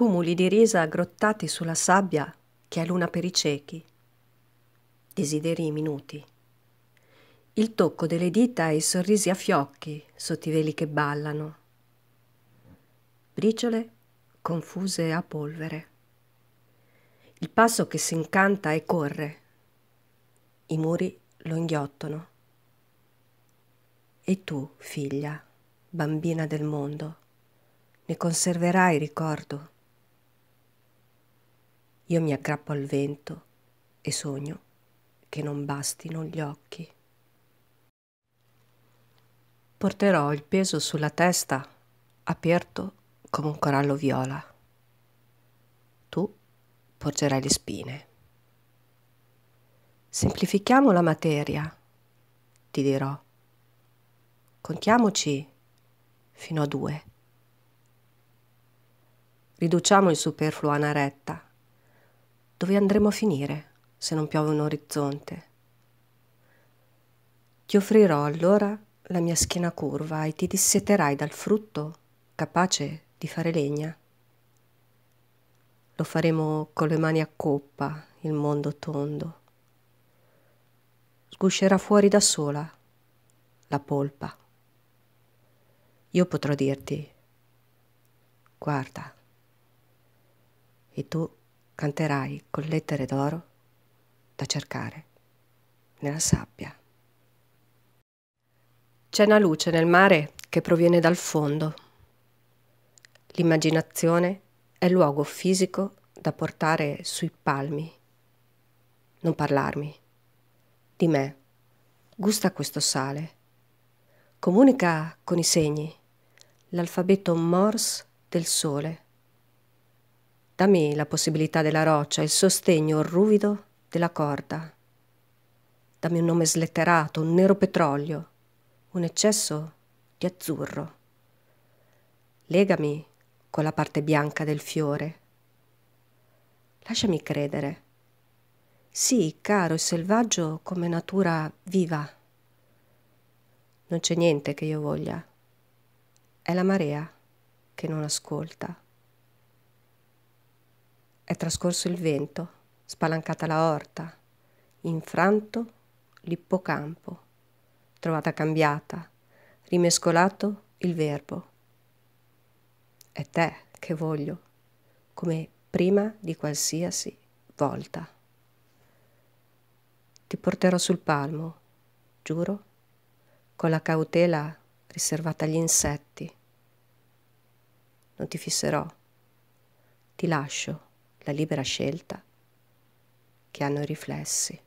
cumuli di risa aggrottati sulla sabbia che è luna per i ciechi. Desideri minuti. Il tocco delle dita e i sorrisi a fiocchi sotto i veli che ballano. Briciole confuse a polvere. Il passo che si incanta e corre. I muri lo inghiottono. E tu, figlia, bambina del mondo, ne conserverai ricordo. Io mi aggrappo al vento e sogno che non bastino gli occhi. Porterò il peso sulla testa aperto come un corallo viola. Tu porgerai le spine. Semplifichiamo la materia, ti dirò. Contiamoci fino a due. Riduciamo il superfluo a una retta dove andremo a finire se non piove un orizzonte? Ti offrirò allora la mia schiena curva e ti disseterai dal frutto capace di fare legna. Lo faremo con le mani a coppa il mondo tondo. Sguscerà fuori da sola la polpa. Io potrò dirti, guarda, e tu canterai con lettere d'oro da cercare nella sabbia. C'è una luce nel mare che proviene dal fondo. L'immaginazione è il luogo fisico da portare sui palmi. Non parlarmi. Di me. Gusta questo sale. Comunica con i segni, l'alfabeto Morse del sole Dammi la possibilità della roccia, il sostegno ruvido della corda. Dammi un nome sletterato, un nero petrolio, un eccesso di azzurro. Legami con la parte bianca del fiore. Lasciami credere. Sì, caro e selvaggio come natura viva. Non c'è niente che io voglia. È la marea che non ascolta. È trascorso il vento, spalancata la orta, infranto l'ippocampo, trovata cambiata, rimescolato il verbo. È te che voglio, come prima di qualsiasi volta. Ti porterò sul palmo, giuro, con la cautela riservata agli insetti. Non ti fisserò, ti lascio la libera scelta, che hanno i riflessi.